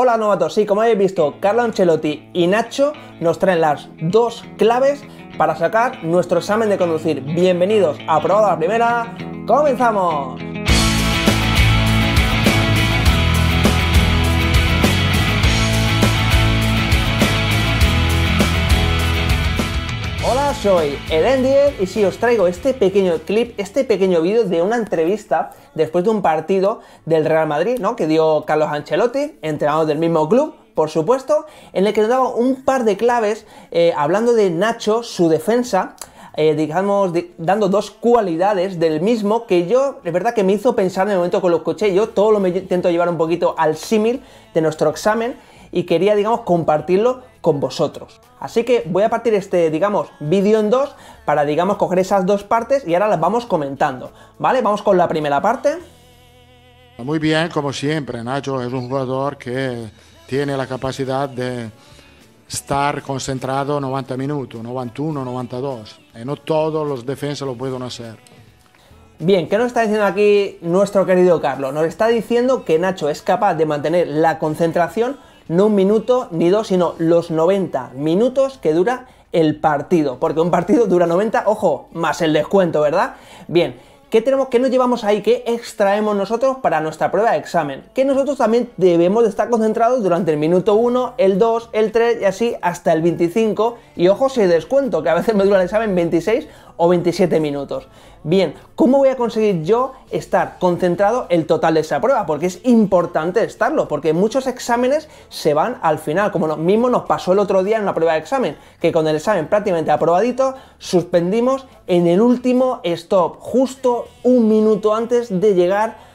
Hola novatos, Y como habéis visto, Carla Ancelotti y Nacho nos traen las dos claves para sacar nuestro examen de conducir. Bienvenidos a prueba la Primera, ¡comenzamos! soy el Endier y sí, os traigo este pequeño clip, este pequeño vídeo de una entrevista después de un partido del Real Madrid, ¿no? Que dio Carlos Ancelotti, entrenador del mismo club, por supuesto, en el que nos daba un par de claves eh, hablando de Nacho, su defensa, eh, digamos, dando dos cualidades del mismo que yo, es verdad que me hizo pensar en el momento que lo escuché, yo todo lo intento llevar un poquito al símil de nuestro examen y quería, digamos, compartirlo con vosotros. Así que voy a partir este, digamos, vídeo en dos para, digamos, coger esas dos partes y ahora las vamos comentando, ¿vale? Vamos con la primera parte. Muy bien, como siempre, Nacho es un jugador que tiene la capacidad de estar concentrado 90 minutos, 91, 92. Y no todos los defensas lo pueden hacer. Bien, ¿qué nos está diciendo aquí nuestro querido Carlos? Nos está diciendo que Nacho es capaz de mantener la concentración no un minuto ni dos, sino los 90 minutos que dura el partido, porque un partido dura 90, ojo, más el descuento, ¿verdad? Bien, ¿Qué tenemos, qué nos llevamos ahí? ¿Qué extraemos nosotros para nuestra prueba de examen? Que nosotros también debemos de estar concentrados durante el minuto 1, el 2, el 3 y así hasta el 25. Y ojo si descuento, que a veces me dura el examen 26 o 27 minutos. Bien, ¿cómo voy a conseguir yo estar concentrado el total de esa prueba? Porque es importante estarlo, porque muchos exámenes se van al final, como lo mismo nos pasó el otro día en una prueba de examen, que con el examen prácticamente aprobadito, suspendimos en el último stop, justo un minuto antes de llegar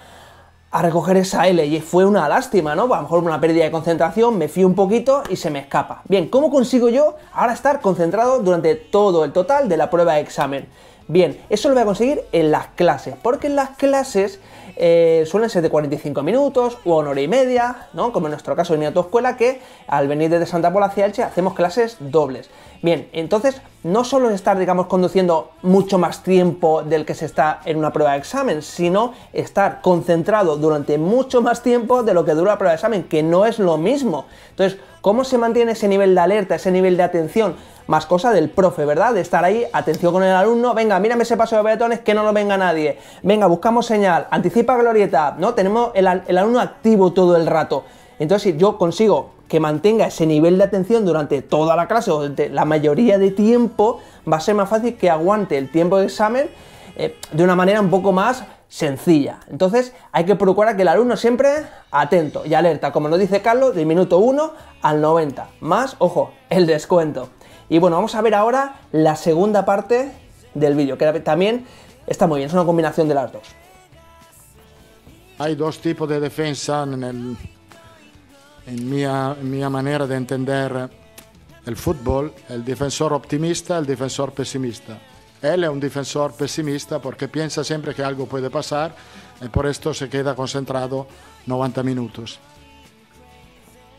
a recoger esa L y fue una lástima, ¿no? Pues a lo mejor una pérdida de concentración, me fío un poquito y se me escapa. Bien, ¿cómo consigo yo ahora estar concentrado durante todo el total de la prueba de examen? Bien, eso lo voy a conseguir en las clases, porque en las clases eh, suelen ser de 45 minutos o una hora y media, ¿no? Como en nuestro caso en mi autoescuela, que al venir desde Santa Pola hacia Elche hacemos clases dobles. Bien, entonces no solo es estar, digamos, conduciendo mucho más tiempo del que se está en una prueba de examen, sino estar concentrado durante mucho más tiempo de lo que dura la prueba de examen, que no es lo mismo. Entonces, ¿cómo se mantiene ese nivel de alerta, ese nivel de atención? más cosa del profe, ¿verdad? De estar ahí, atención con el alumno, venga, mírame ese paso de peatones, que no lo venga nadie, venga, buscamos señal, anticipa glorieta, ¿no? Tenemos el, alumno activo todo el rato. Entonces, si yo consigo que mantenga ese nivel de atención durante toda la clase o durante la mayoría de tiempo, va a ser más fácil que aguante el tiempo de examen eh, de una manera un poco más sencilla. Entonces hay que procurar que el alumno siempre atento y alerta, como nos dice Carlos, del minuto 1 al 90, más, ojo, el descuento. Y bueno, vamos a ver ahora la segunda parte del vídeo, que también está muy bien, es una combinación de las dos. Hay dos tipos de defensa en, mi manera de entender el fútbol, el defensor optimista, el defensor pesimista. Él es un defensor pesimista porque piensa siempre que algo puede pasar y eh, por esto se queda concentrado 90 minutos.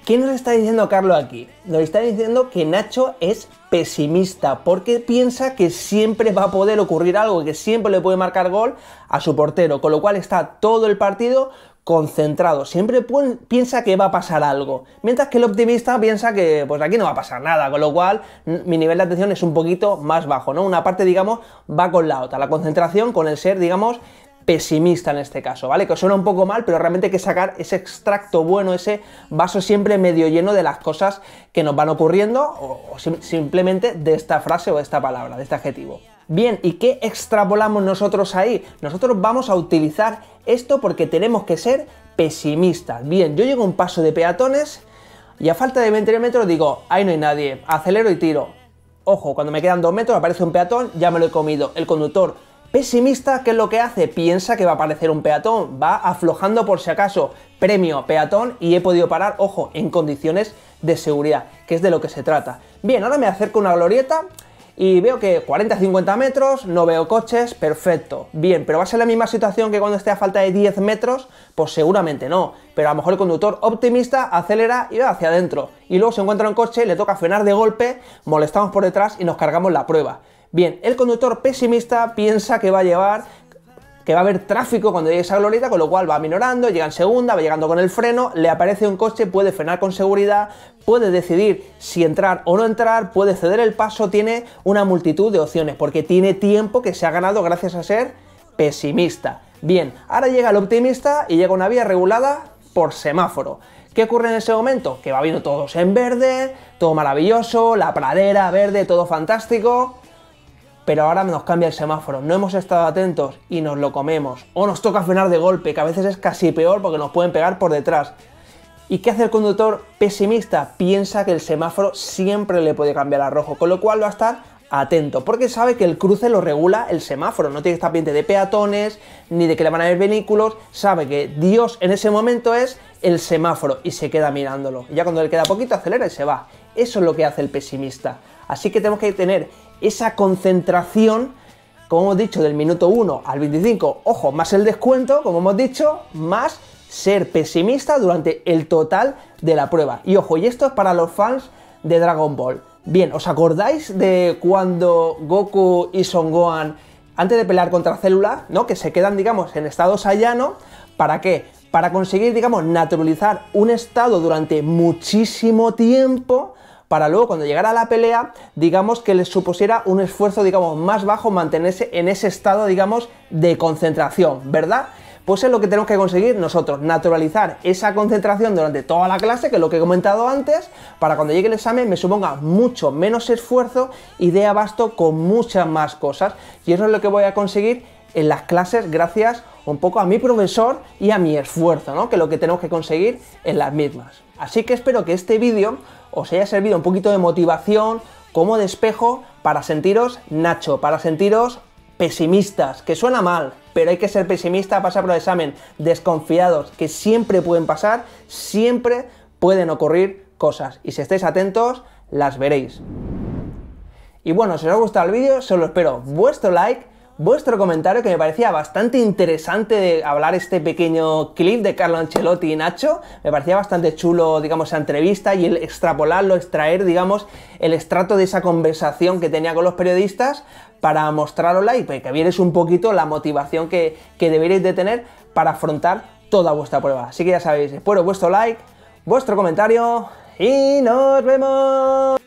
¿Qué nos está diciendo Carlos aquí? Nos está diciendo que Nacho es pesimista porque piensa que siempre va a poder ocurrir algo, que siempre le puede marcar gol a su portero, con lo cual está todo el partido concentrado, siempre piensa que va a pasar algo, mientras que el optimista piensa que pues aquí no va a pasar nada, con lo cual mi nivel de atención es un poquito más bajo, ¿no? Una parte, digamos, va con la otra, la concentración con el ser, digamos, pesimista en este caso, ¿vale? Que suena un poco mal, pero realmente hay que sacar ese extracto bueno, ese vaso siempre medio lleno de las cosas que nos van ocurriendo o, simplemente de esta frase o de esta palabra, de este adjetivo. Bien, ¿y qué extrapolamos nosotros ahí? Nosotros vamos a utilizar esto porque tenemos que ser pesimistas. Bien, yo llego a un paso de peatones y a falta de 20 metros digo, ahí no hay nadie, acelero y tiro. Ojo, cuando me quedan 2 metros aparece un peatón, ya me lo he comido. El conductor Pesimista, ¿qué es lo que hace? Piensa que va a aparecer un peatón, va aflojando por si acaso. Premio, peatón y he podido parar, ojo, en condiciones de seguridad, que es de lo que se trata. Bien, ahora me acerco a una glorieta y veo que 40-50 metros, no veo coches, perfecto, bien, pero va a ser la misma situación que cuando esté a falta de 10 metros, pues seguramente no, pero a lo mejor el conductor optimista acelera y va hacia adentro, y luego se encuentra un coche, le toca frenar de golpe, molestamos por detrás y nos cargamos la prueba. Bien, el conductor pesimista piensa que va a llevar que va a haber tráfico cuando llegue esa glorieta, con lo cual va minorando, llega en segunda, va llegando con el freno, le aparece un coche, puede frenar con seguridad, puede decidir si entrar o no entrar, puede ceder el paso, tiene una multitud de opciones, porque tiene tiempo que se ha ganado gracias a ser pesimista. Bien, ahora llega el optimista y llega una vía regulada por semáforo. ¿Qué ocurre en ese momento? Que va viendo todos en verde, todo maravilloso, la pradera verde, todo fantástico, pero ahora nos cambia el semáforo, no hemos estado atentos y nos lo comemos. O nos toca frenar de golpe, que a veces es casi peor porque nos pueden pegar por detrás. ¿Y qué hace el conductor pesimista? Piensa que el semáforo siempre le puede cambiar a rojo, con lo cual va a estar atento, porque sabe que el cruce lo regula el semáforo, no tiene que estar pendiente de peatones, ni de que le van a ver vehículos, sabe que Dios en ese momento es el semáforo y se queda mirándolo. Y ya cuando le queda poquito acelera y se va. Eso es lo que hace el pesimista. Así que tenemos que tener esa concentración, como hemos dicho, del minuto 1 al 25, ojo, más el descuento, como hemos dicho, más ser pesimista durante el total de la prueba. Y ojo, y esto es para los fans de Dragon Ball. Bien, ¿os acordáis de cuando Goku y Son Gohan, antes de pelear contra Célula, ¿no? que se quedan, digamos, en estado saiyano? ¿Para qué? Para conseguir, digamos, naturalizar un estado durante muchísimo tiempo para luego cuando llegara la pelea, digamos que les supusiera un esfuerzo, digamos, más bajo mantenerse en ese estado, digamos, de concentración, ¿verdad? Pues es lo que tenemos que conseguir nosotros, naturalizar esa concentración durante toda la clase, que es lo que he comentado antes, para cuando llegue el examen me suponga mucho menos esfuerzo y de abasto con muchas más cosas. Y eso es lo que voy a conseguir en las clases gracias a un poco a mi profesor y a mi esfuerzo, ¿no? que lo que tenemos que conseguir en las mismas. Así que espero que este vídeo os haya servido un poquito de motivación, como despejo, espejo, para sentiros Nacho, para sentiros pesimistas, que suena mal, pero hay que ser pesimista, pasar por el examen, desconfiados, que siempre pueden pasar, siempre pueden ocurrir cosas, y si estáis atentos, las veréis. Y bueno, si os ha gustado el vídeo, solo espero vuestro like, vuestro comentario que me parecía bastante interesante de hablar este pequeño clip de Carlo Ancelotti y Nacho. Me parecía bastante chulo, digamos, esa entrevista y el extrapolarlo, extraer, digamos, el estrato de esa conversación que tenía con los periodistas para mostrarosla y pues, que vierais un poquito la motivación que, que deberíais de tener para afrontar toda vuestra prueba. Así que ya sabéis, espero vuestro like, vuestro comentario y nos vemos.